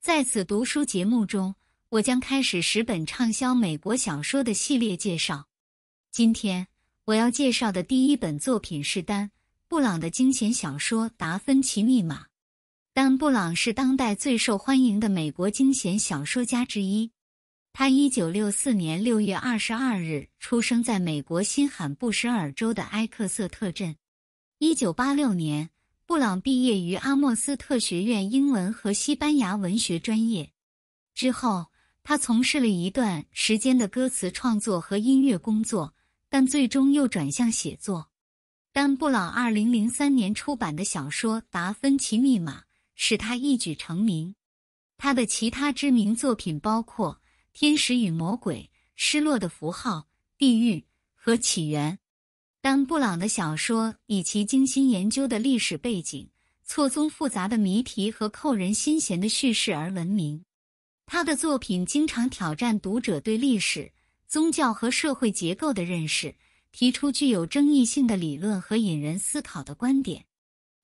在此读书节目中，我将开始十本畅销美国小说的系列介绍。今天我要介绍的第一本作品是丹·布朗的惊险小说《达芬奇密码》。丹·布朗是当代最受欢迎的美国惊险小说家之一。他一九六四年六月二十二日出生在美国新罕布什尔州的埃克瑟特镇。一九八六年。布朗毕业于阿默斯特学院，英文和西班牙文学专业。之后，他从事了一段时间的歌词创作和音乐工作，但最终又转向写作。但布朗2003年出版的小说《达芬奇密码》使他一举成名。他的其他知名作品包括《天使与魔鬼》、《失落的符号》、《地狱》和《起源》。当布朗的小说以其精心研究的历史背景、错综复杂的谜题和扣人心弦的叙事而闻名，他的作品经常挑战读者对历史、宗教和社会结构的认识，提出具有争议性的理论和引人思考的观点。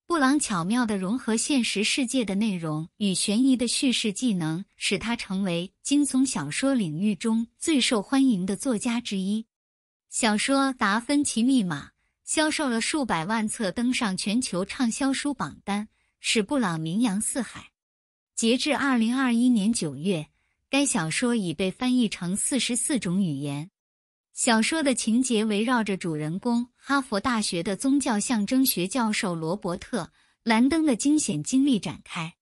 布朗巧妙地融合现实世界的内容与悬疑的叙事技能，使他成为惊悚小说领域中最受欢迎的作家之一。小说《达芬奇密码》销售了数百万册，登上全球畅销书榜单，使布朗名扬四海。截至二零二一年九月，该小说已被翻译成四十四种语言。小说的情节围绕着主人公哈佛大学的宗教象征学教授罗伯特·兰登的惊险经历展开。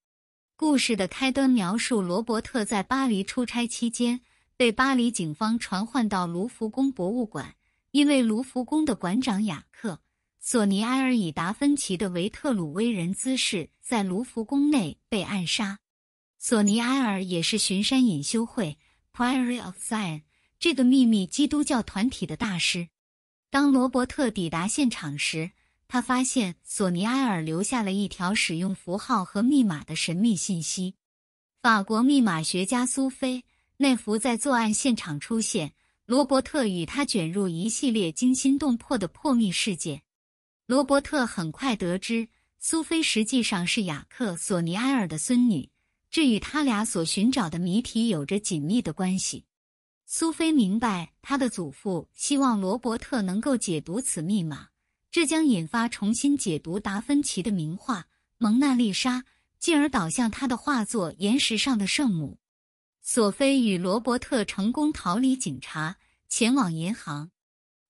故事的开端描述罗伯特在巴黎出差期间被巴黎警方传唤到卢浮宫博物馆。因为卢浮宫的馆长雅克·索尼埃尔以达芬奇的维特鲁威人姿势在卢浮宫内被暗杀。索尼埃尔也是巡山隐修会 （Priory of Sion） 这个秘密基督教团体的大师。当罗伯特抵达现场时，他发现索尼埃尔留下了一条使用符号和密码的神秘信息。法国密码学家苏菲·内弗在作案现场出现。罗伯特与他卷入一系列惊心动魄的破密事件。罗伯特很快得知，苏菲实际上是雅克·索尼埃尔的孙女，这与他俩所寻找的谜题有着紧密的关系。苏菲明白，他的祖父希望罗伯特能够解读此密码，这将引发重新解读达芬奇的名画《蒙娜丽莎》，进而导向他的画作《岩石上的圣母》。索菲与罗伯特成功逃离警察，前往银行。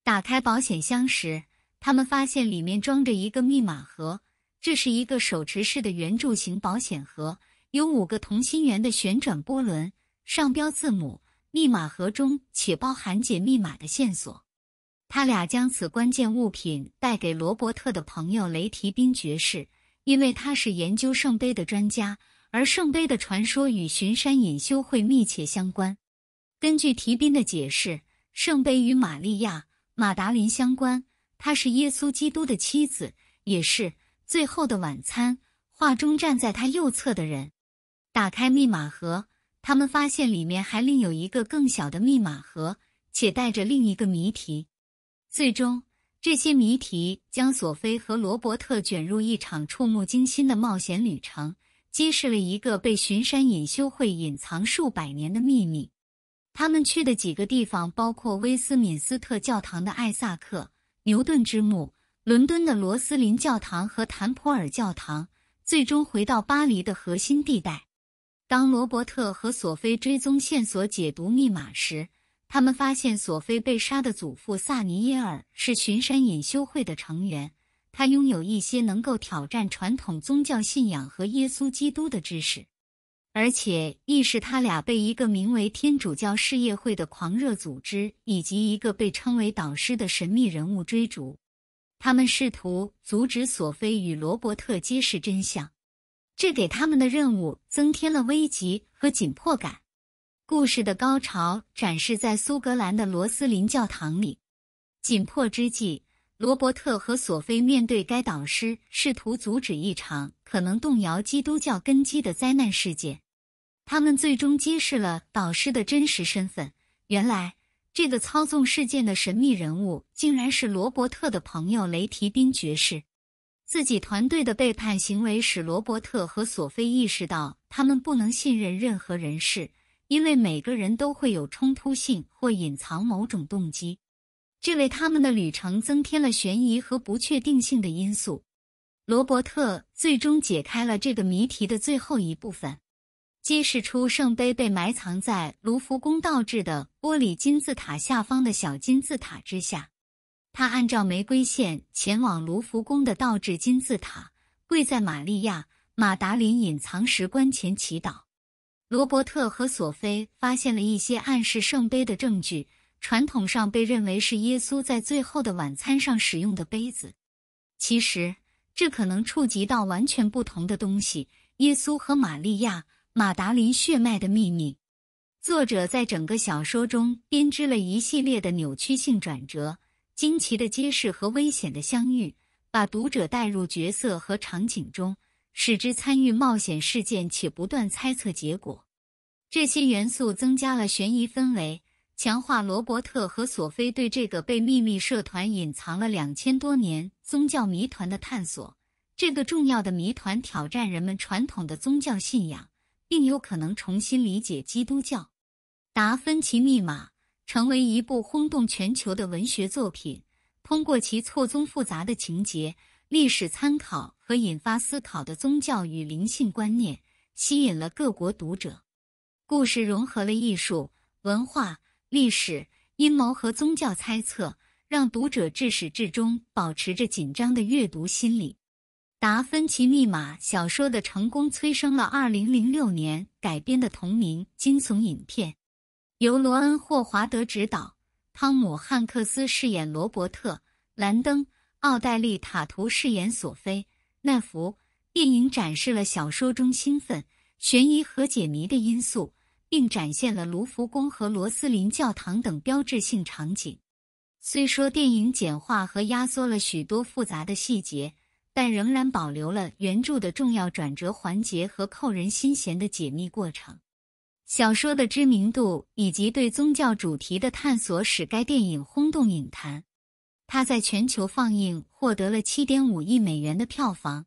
打开保险箱时，他们发现里面装着一个密码盒，这是一个手持式的圆柱形保险盒，有五个同心圆的旋转波轮，上标字母。密码盒中且包含解密码的线索。他俩将此关键物品带给罗伯特的朋友雷提宾爵士。因为他是研究圣杯的专家，而圣杯的传说与巡山隐修会密切相关。根据提宾的解释，圣杯与玛利亚·马达林相关，她是耶稣基督的妻子，也是《最后的晚餐》画中站在他右侧的人。打开密码盒，他们发现里面还另有一个更小的密码盒，且带着另一个谜题。最终。这些谜题将索菲和罗伯特卷入一场触目惊心的冒险旅程，揭示了一个被巡山隐修会隐藏数百年的秘密。他们去的几个地方包括威斯敏斯特教堂的艾萨克牛顿之墓、伦敦的罗斯林教堂和坦普尔教堂，最终回到巴黎的核心地带。当罗伯特和索菲追踪线索、解读密码时，他们发现，索菲被杀的祖父萨尼耶尔是巡山隐修会的成员，他拥有一些能够挑战传统宗教信仰和耶稣基督的知识，而且亦是他俩被一个名为天主教事业会的狂热组织以及一个被称为导师的神秘人物追逐。他们试图阻止索菲与罗伯特揭示真相，这给他们的任务增添了危急和紧迫感。故事的高潮展示在苏格兰的罗斯林教堂里。紧迫之际，罗伯特和索菲面对该导师，试图阻止一场可能动摇基督教根基的灾难事件。他们最终揭示了导师的真实身份：原来，这个操纵事件的神秘人物竟然是罗伯特的朋友雷提宾爵士。自己团队的背叛行为使罗伯特和索菲意识到，他们不能信任任何人士。因为每个人都会有冲突性或隐藏某种动机，这为他们的旅程增添了悬疑和不确定性的因素。罗伯特最终解开了这个谜题的最后一部分，揭示出圣杯被埋藏在卢浮宫倒置的玻璃金字塔下方的小金字塔之下。他按照玫瑰线前往卢浮宫的倒置金字塔，跪在玛利亚、马达琳隐藏石棺前祈祷。罗伯特和索菲发现了一些暗示圣杯的证据，传统上被认为是耶稣在最后的晚餐上使用的杯子。其实，这可能触及到完全不同的东西——耶稣和玛利亚、马达林血脉的秘密。作者在整个小说中编织了一系列的扭曲性转折、惊奇的揭示和危险的相遇，把读者带入角色和场景中。使之参与冒险事件且不断猜测结果，这些元素增加了悬疑氛围，强化罗伯特和索菲对这个被秘密社团隐藏了两千多年宗教谜团的探索。这个重要的谜团挑战人们传统的宗教信仰，并有可能重新理解基督教。《达芬奇密码》成为一部轰动全球的文学作品，通过其错综复杂的情节。历史参考和引发思考的宗教与灵性观念吸引了各国读者。故事融合了艺术、文化、历史、阴谋和宗教猜测，让读者至始至终保持着紧张的阅读心理。《达芬奇密码》小说的成功催生了2006年改编的同名惊悚影片，由罗恩·霍华德执导，汤姆·汉克斯饰演罗伯特·兰登。奥黛丽·塔图饰演索菲·奈弗。电影展示了小说中兴奋、悬疑和解谜的因素，并展现了卢浮宫和罗斯林教堂等标志性场景。虽说电影简化和压缩了许多复杂的细节，但仍然保留了原著的重要转折环节和扣人心弦的解密过程。小说的知名度以及对宗教主题的探索使该电影轰动影坛。它在全球放映获得了7.5亿美元的票房，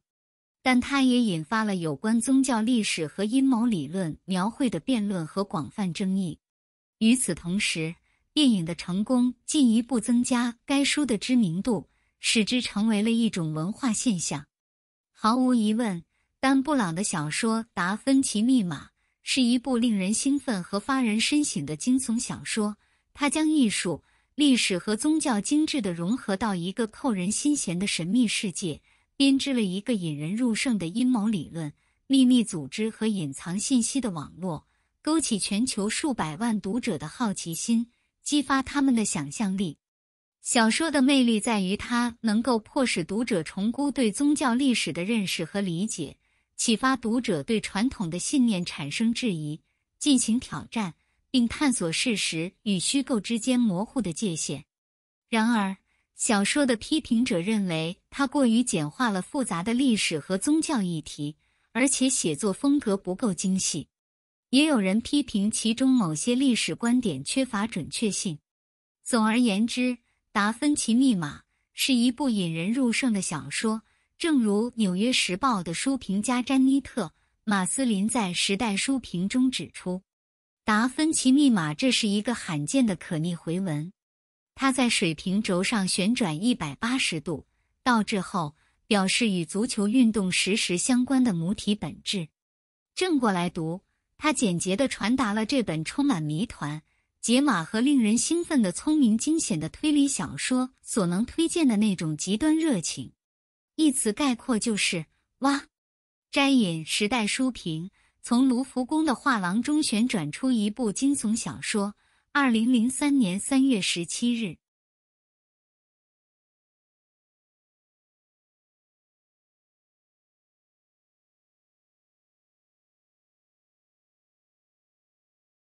但它也引发了有关宗教历史和阴谋理论描绘的辩论和广泛争议。与此同时，电影的成功进一步增加该书的知名度，使之成为了一种文化现象。毫无疑问，丹·布朗的小说《达芬奇密码》是一部令人兴奋和发人深省的惊悚小说，它将艺术。历史和宗教精致地融合到一个扣人心弦的神秘世界，编织了一个引人入胜的阴谋理论、秘密组织和隐藏信息的网络，勾起全球数百万读者的好奇心，激发他们的想象力。小说的魅力在于它能够迫使读者重估对宗教历史的认识和理解，启发读者对传统的信念产生质疑，进行挑战。并探索事实与虚构之间模糊的界限。然而，小说的批评者认为它过于简化了复杂的历史和宗教议题，而且写作风格不够精细。也有人批评其中某些历史观点缺乏准确性。总而言之，《达芬奇密码》是一部引人入胜的小说，正如《纽约时报》的书评家詹妮特·马斯林在《时代》书评中指出。《达芬奇密码》这是一个罕见的可逆回文，它在水平轴上旋转一百八十度，倒置后表示与足球运动实时相关的母体本质。正过来读，它简洁地传达了这本充满谜团、解码和令人兴奋的聪明惊险的推理小说所能推荐的那种极端热情。一词概括就是“哇”。摘引《时代书评》。从卢浮宫的画廊中旋转出一部惊悚小说。二零零三年三月十七日。